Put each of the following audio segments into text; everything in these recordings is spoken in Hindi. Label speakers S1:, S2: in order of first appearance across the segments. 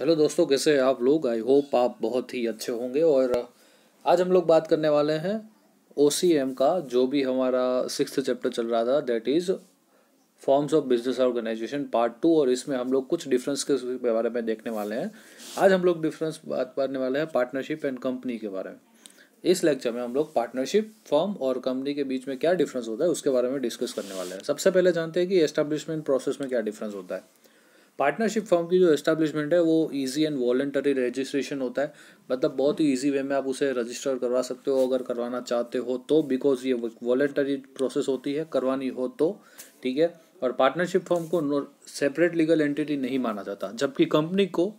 S1: हेलो दोस्तों कैसे आप लोग आई होप आप बहुत ही अच्छे होंगे और आज हम लोग बात करने वाले हैं ओ का जो भी हमारा सिक्स चैप्टर चल रहा था that is forms of business organisation part two और इसमें हम लोग कुछ डिफरेंस के बारे में देखने वाले हैं आज हम लोग डिफरेंस बात करने वाले हैं पार्टनरशिप एंड कंपनी के बारे में इस लेक्चर में हम लोग पार्टनरशिप फॉर्म और कंपनी के बीच में क्या डिफरेंस होता है उसके बारे में डिस्कस करने वाले हैं सबसे पहले जानते हैं कि एस्टेब्लिशमेंट प्रोसेस में क्या डिफरेंस होता है पार्टनरशिप फॉर्म की जो एस्टेब्लिशमेंट है वो इजी एंड वॉलेंटरी रजिस्ट्रेशन होता है मतलब बहुत ही इजी वे में आप उसे रजिस्टर करवा सकते हो अगर करवाना चाहते हो तो बिकॉज ये वॉलेंटरी प्रोसेस होती है करवानी हो तो ठीक है और पार्टनरशिप फॉर्म को सेपरेट लीगल एंटिटी नहीं माना जाता जबकि कंपनी को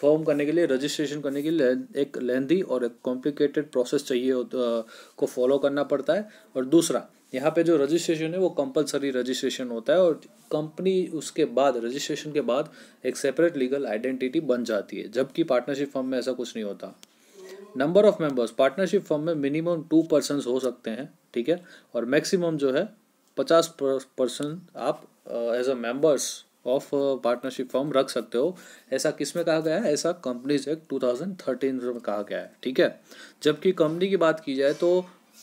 S1: फॉर्म करने के लिए रजिस्ट्रेशन करने के लिए एक लेंदी और एक कॉम्प्लिकेटेड प्रोसेस चाहिए को फॉलो करना पड़ता है और दूसरा यहाँ पे जो रजिस्ट्रेशन है वो कंपलसरी रजिस्ट्रेशन होता है और कंपनी उसके बाद रजिस्ट्रेशन के बाद एक सेपरेट लीगल आइडेंटिटी बन जाती है जबकि पार्टनरशिप फॉर्म में ऐसा कुछ नहीं होता number of members partnership form में मिनिमम टू पर्सन हो सकते हैं ठीक है और मैक्सिमम जो है पचास परसेंट आप as a members of partnership form रख सकते हो ऐसा किस में कहा गया है ऐसा कंपनीज एक्ट 2013 में कहा गया है ठीक है जबकि कंपनी की बात की जाए तो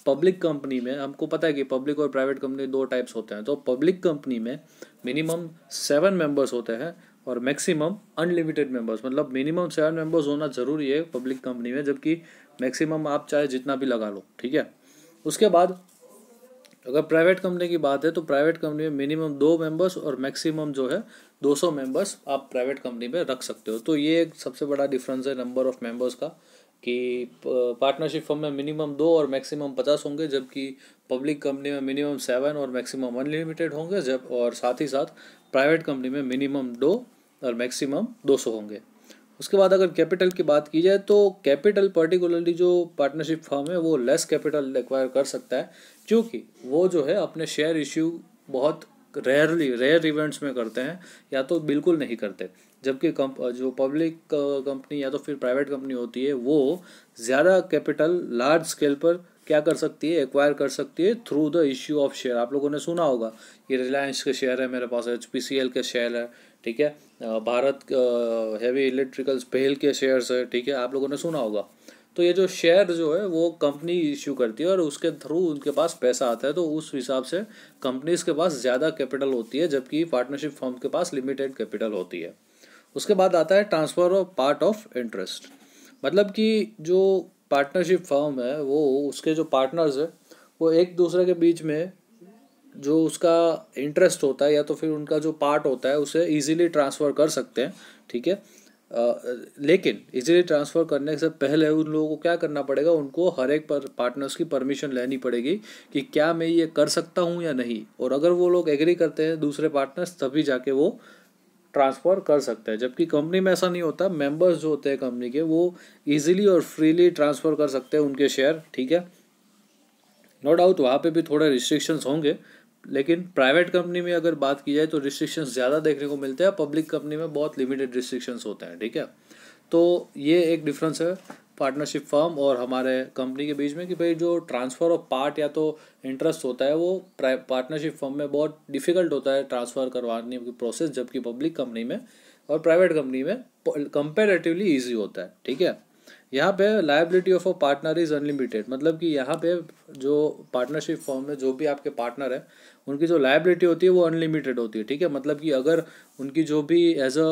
S1: पब्लिक कंपनी में हमको पता है कि पब्लिक और प्राइवेट कंपनी दो टाइप्स होते हैं तो पब्लिक कंपनी में मिनिमम सेवन मेंबर्स होते हैं और मैक्सिमम अनलिमिटेड मेंबर्स मतलब मिनिमम सेवन मेंबर्स होना ज़रूरी है पब्लिक कंपनी में जबकि मैक्सिमम आप चाहे जितना भी लगा लो ठीक है उसके बाद अगर प्राइवेट कंपनी की बात है तो प्राइवेट कंपनी में मिनिमम दो मेंबर्स और मैक्सिमम जो है दो सौ मेम्बर्स आप प्राइवेट कंपनी में रख सकते हो तो ये एक सबसे बड़ा डिफरेंस है नंबर ऑफ मेंबर्स का कि पार्टनरशिप फर्म में मिनिमम दो और मैक्सिमम पचास होंगे जबकि पब्लिक कंपनी में मिनिमम सेवन और मैक्सिमम अनलिमिटेड होंगे जब और साथ ही साथ प्राइवेट कंपनी में मिनिमम दो और मैक्सिमम दो सौ होंगे उसके बाद अगर कैपिटल की बात की जाए तो कैपिटल पर्टिकुलरली जो पार्टनरशिप फर्म है वो लेस कैपिटल एक्वायर कर सकता है क्योंकि वो जो है अपने शेयर इश्यू बहुत रेयरली रेयर इवेंट्स में करते हैं या तो बिल्कुल नहीं करते जबकि कंप जो पब्लिक कंपनी uh, या तो फिर प्राइवेट कंपनी होती है वो ज़्यादा कैपिटल लार्ज स्केल पर क्या कर सकती है एक्वायर कर सकती है through the issue of share आप लोगों ने सुना होगा कि रिलायंस के शेयर है मेरे पास एच पी के शेयर है ठीक है भारत हैवी इलेक्ट्रिकल्स पहल के शेयर्स है ठीक है आप लोगों ने सुना होगा तो ये जो शेयर जो है वो कंपनी इश्यू करती है और उसके थ्रू उनके पास पैसा आता है तो उस हिसाब से कंपनीज के पास ज़्यादा कैपिटल होती है जबकि पार्टनरशिप फॉर्म के पास लिमिटेड कैपिटल होती है उसके बाद आता है transfer of part of interest मतलब कि जो पार्टनरशिप फर्म है वो उसके जो पार्टनर्स है वो एक दूसरे के बीच में जो उसका इंटरेस्ट होता है या तो फिर उनका जो पार्ट होता है उसे इजीली ट्रांसफ़र कर सकते हैं ठीक है आ, लेकिन इजीली ट्रांसफ़र करने से पहले उन लोगों को क्या करना पड़ेगा उनको हर एक पर पार्टनर्स की परमिशन लेनी पड़ेगी कि क्या मैं ये कर सकता हूँ या नहीं और अगर वो लोग एग्री करते हैं दूसरे पार्टनर्स तभी जाके वो ट्रांसफ़र कर सकता है जबकि कंपनी में ऐसा नहीं होता मेंबर्स जो होते हैं कंपनी के वो इजीली और फ्रीली ट्रांसफ़र कर सकते हैं उनके शेयर ठीक है नो डाउट वहाँ पे भी थोड़े रिस्ट्रिक्शंस होंगे लेकिन प्राइवेट कंपनी में अगर बात की जाए तो रिस्ट्रिक्शंस ज़्यादा देखने को मिलते हैं पब्लिक कंपनी में बहुत लिमिटेड रिस्ट्रिक्शंस होते हैं ठीक है तो ये एक डिफरेंस है पार्टनरशिप फर्म और हमारे कंपनी के बीच में कि भाई जो ट्रांसफ़र ऑफ पार्ट या तो इंटरेस्ट होता है वो पार्टनरशिप फर्म में बहुत डिफ़िकल्ट होता है ट्रांसफ़र करवाने की प्रोसेस जबकि पब्लिक कंपनी में और प्राइवेट कंपनी में कंपेरेटिवली ईजी होता है ठीक है यहाँ पे liability of a partner is unlimited मतलब कि यहाँ पे जो पार्टनरशिप फॉर्म में जो भी आपके पार्टनर हैं उनकी जो लाइबिलिटी होती है वो अनलिमिटेड होती है ठीक है मतलब कि अगर उनकी जो भी as a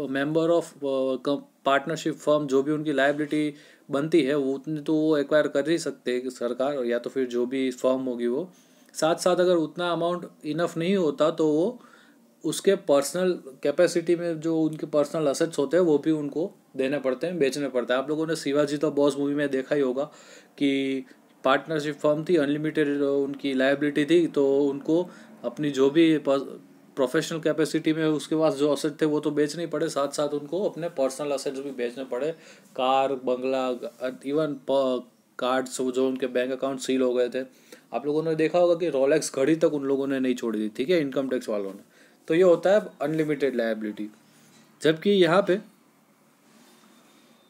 S1: member of partnership firm जो भी उनकी लाइबिलिटी बनती है वो उतने तो वो एक्वायर कर ही सकते हैं सरकार या तो फिर जो भी फर्म होगी वो साथ साथ अगर उतना अमाउंट इनफ नहीं होता तो वो उसके पर्सनल कैपेसिटी में जो उनके पर्सनल असेट्स होते हैं वो भी उनको देने पड़ते हैं बेचने पड़ते हैं आप लोगों ने शिवाजी तो बॉस मूवी में देखा ही होगा कि पार्टनरशिप फर्म थी अनलिमिटेड उनकी लाइबिलिटी थी तो उनको अपनी जो भी प्रोफेशनल कैपेसिटी में उसके पास जो असेट थे वो तो बेचने ही पड़े साथ साथ उनको अपने पर्सनल असेट्स भी बेचने पड़े कार बंगला इवन कार्ड्स जो उनके बैंक अकाउंट सील हो गए थे आप लोगों ने देखा होगा कि रोलेक्स घड़ी तक उन लोगों ने नहीं छोड़ी थी ठीक है इनकम टैक्स वालों ने तो ये होता है अनलिमिटेड लाइबिलिटी जबकि यहाँ पे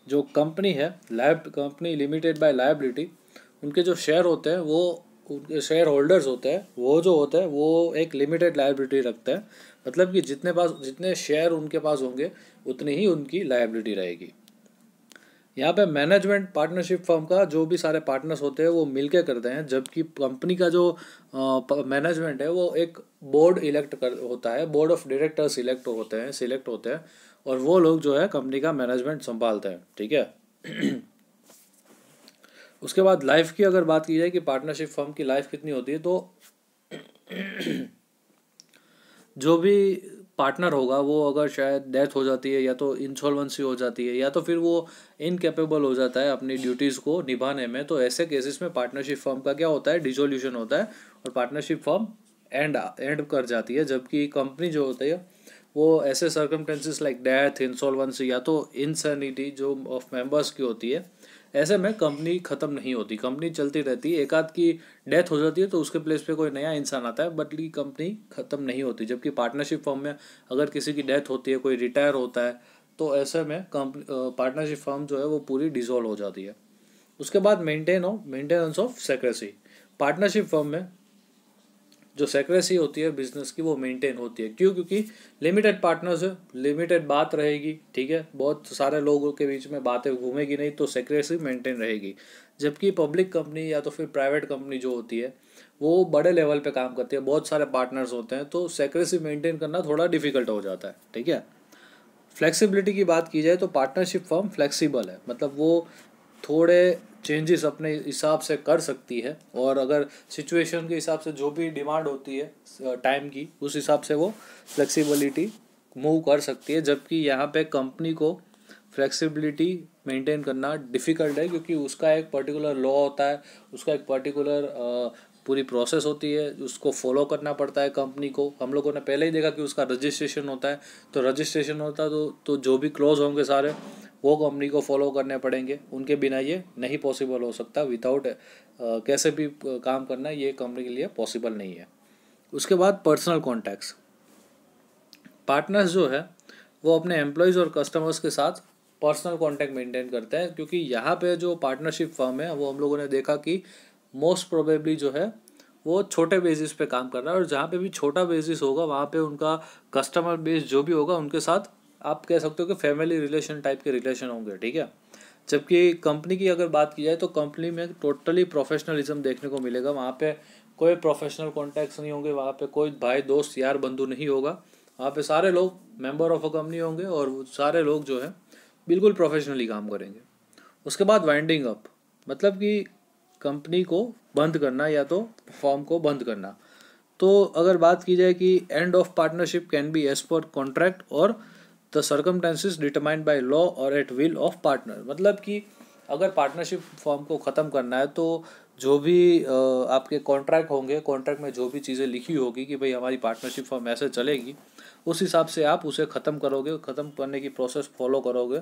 S1: जो कंपनी है लाइब कंपनी लिमिटेड बाय लाइबिलिटी उनके जो शेयर होते हैं वो शेयर होल्डर्स होते हैं वो जो होते हैं वो एक लिमिटेड लाइबिलिटी रखते हैं मतलब कि जितने पास जितने शेयर उनके पास होंगे उतनी ही उनकी लाइबिलिटी रहेगी यहाँ पे मैनेजमेंट पार्टनरशिप फर्म का जो भी सारे पार्टनर्स होते हैं वो मिलके करते हैं जबकि कंपनी का जो मैनेजमेंट है वो एक बोर्ड इलेक्ट कर होता है बोर्ड ऑफ डायरेक्टर सिलेक्ट होते हैं सिलेक्ट होते हैं और वो लोग जो है कंपनी का मैनेजमेंट संभालते हैं ठीक है उसके बाद लाइफ की अगर बात की जाए कि पार्टनरशिप फर्म की लाइफ कितनी होती है तो जो भी पार्टनर होगा वो अगर शायद डेथ हो जाती है या तो इंसॉल्वेंसी हो जाती है या तो फिर वो इनकेपेबल हो जाता है अपनी ड्यूटीज़ को निभाने में तो ऐसे केसेस में पार्टनरशिप फर्म का क्या होता है डिजोल्यूशन होता है और पार्टनरशिप फर्म एंड एंड कर जाती है जबकि कंपनी जो होती है वो ऐसे सर्कमटेंसेस लाइक डेथ इंसॉल्वेंसी या तो इनसर्निटी जो ऑफ मेम्बर्स की होती है ऐसे में कंपनी ख़त्म नहीं होती कंपनी चलती रहती है एक आध की डेथ हो जाती है तो उसके प्लेस पे कोई नया इंसान आता है बट ये कंपनी ख़त्म नहीं होती जबकि पार्टनरशिप फॉर्म में अगर किसी की डेथ होती है कोई रिटायर होता है तो ऐसे में कंपनी पार्टनरशिप फॉर्म जो है वो पूरी डिजोल्व हो जाती है उसके बाद maintain of maintenance of secrecy partnership form में जो सेक्रेसी होती है बिजनेस की वो मेंटेन होती है क्यों क्योंकि लिमिटेड पार्टनर्स है लिमिटेड बात रहेगी ठीक है बहुत सारे लोगों के बीच में बातें घूमेगी नहीं तो सेक्रेसी मेंटेन रहेगी जबकि पब्लिक कंपनी या तो फिर प्राइवेट कंपनी जो होती है वो बड़े लेवल पे काम करती है बहुत सारे पार्टनर्स होते हैं तो सेक्रेसी मेंटेन करना थोड़ा डिफिकल्ट हो जाता है ठीक है फ्लेक्सिबिलिटी की बात की जाए तो पार्टनरशिप फॉर्म फ्लेक्सिबल है मतलब वो थोड़े चेंजेस अपने हिसाब से कर सकती है और अगर सिचुएशन के हिसाब से जो भी डिमांड होती है टाइम की उस हिसाब से वो फ्लेक्सिबिलिटी मूव कर सकती है जबकि यहाँ पे कंपनी को फ्लेक्सिबिलिटी मेंटेन करना डिफ़िकल्ट है क्योंकि उसका एक पर्टिकुलर लॉ होता है उसका एक पर्टिकुलर पूरी प्रोसेस होती है उसको फॉलो करना पड़ता है कंपनी को हम लोगों ने पहले ही देखा कि उसका रजिस्ट्रेशन होता है तो रजिस्ट्रेशन होता है तो तो जो भी क्लोज होंगे सारे वो कंपनी को फॉलो करने पड़ेंगे उनके बिना ये नहीं पॉसिबल हो सकता विदाउट कैसे भी काम करना ये कंपनी के लिए पॉसिबल नहीं है उसके बाद पर्सनल कॉन्टैक्ट्स पार्टनर्स जो है वो अपने एम्प्लॉयज़ और कस्टमर्स के साथ पर्सनल कॉन्टैक्ट मेंटेन करते हैं क्योंकि यहाँ पे जो पार्टनरशिप फर्म है वो हम लोगों ने देखा कि मोस्ट प्रोबेबली जो है वो छोटे बेसिस पे काम कर रहा है और जहाँ पे भी छोटा बेसिस होगा वहाँ पे उनका कस्टमर बेस जो भी होगा उनके साथ आप कह सकते हो कि फैमिली रिलेशन टाइप के रिलेशन होंगे ठीक है जबकि कंपनी की अगर बात की जाए तो कंपनी में टोटली प्रोफेशनलिज्म देखने को मिलेगा वहाँ पे कोई प्रोफेशनल कॉन्टैक्ट्स नहीं होंगे वहाँ पे कोई भाई दोस्त यार बंधु नहीं होगा वहाँ पे सारे लोग मेंबर ऑफ अ कंपनी होंगे और सारे लोग जो है बिल्कुल प्रोफेशनली काम करेंगे उसके बाद वाइंडिंग अप मतलब कि कंपनी को बंद करना या तो फॉर्म को बंद करना तो अगर बात की जाए कि end of partnership can be as per contract और the circumstances determined by law और एट विल ऑफ पार्टनर मतलब कि अगर पार्टनरशिप फॉर्म को ख़त्म करना है तो जो भी आपके कॉन्ट्रैक्ट होंगे कॉन्ट्रैक्ट में जो भी चीज़ें लिखी होगी कि भाई हमारी पार्टनरशिप फॉर्म ऐसे चलेगी उस हिसाब से आप उसे ख़त्म करोगे ख़त्म करने की प्रोसेस फॉलो करोगे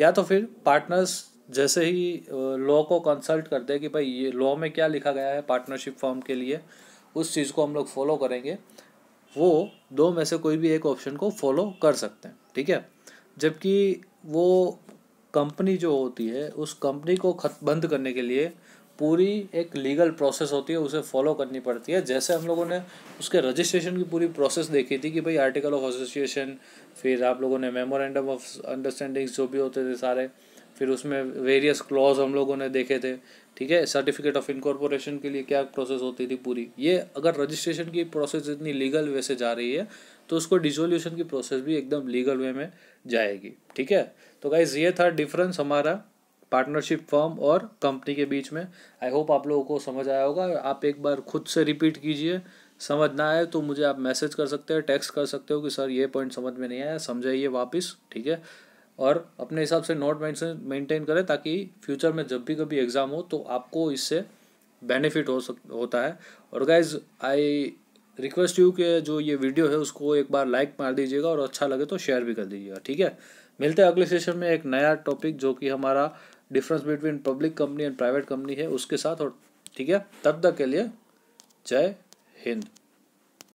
S1: या तो फिर पार्टनर्स जैसे ही लॉ को कंसल्ट करते हैं कि भाई ये लॉ में क्या लिखा गया है पार्टनरशिप फॉर्म के लिए उस चीज़ को हम लोग फॉलो करेंगे वो दो में से कोई भी एक ऑप्शन को फॉलो कर सकते हैं ठीक है जबकि वो कंपनी जो होती है उस कंपनी को खत बंद करने के लिए पूरी एक लीगल प्रोसेस होती है उसे फॉलो करनी पड़ती है जैसे हम लोगों ने उसके रजिस्ट्रेशन की पूरी प्रोसेस देखी थी कि भाई आर्टिकल ऑफ एसोसिएशन फिर आप लोगों ने मेमोरेंडम ऑफ अंडरस्टैंडिंग्स जो भी होते थे सारे फिर उसमें वेरियस क्लॉज हम लोगों ने देखे थे ठीक है सर्टिफिकेट ऑफ इनकॉर्पोरेशन के लिए क्या प्रोसेस होती थी पूरी ये अगर रजिस्ट्रेशन की प्रोसेस इतनी लीगल वे से जा रही है तो उसको डिजोल्यूशन की प्रोसेस भी एकदम लीगल वे में जाएगी ठीक है तो गाइज ये था डिफरेंस हमारा पार्टनरशिप फॉर्म और कंपनी के बीच में आई होप आप लोगों को समझ आया होगा आप एक बार खुद से रिपीट कीजिए समझ ना आए तो मुझे आप मैसेज कर सकते हो टेक्स्ट कर सकते हो कि सर ये पॉइंट समझ में नहीं आया समझाइए वापस ठीक है और अपने हिसाब से नोट मेंटेन करें ताकि फ्यूचर में जब भी कभी एग्ज़ाम हो तो आपको इससे बेनिफिट हो सक होता है और गाइज आई रिक्वेस्ट यू कि जो ये वीडियो है उसको एक बार लाइक मार दीजिएगा और अच्छा लगे तो शेयर भी कर दीजिएगा ठीक है मिलते हैं अगले सेशन में एक नया टॉपिक जो कि हमारा difference between public company and private company है उसके साथ और ठीक है तब तक के लिए जय हिंद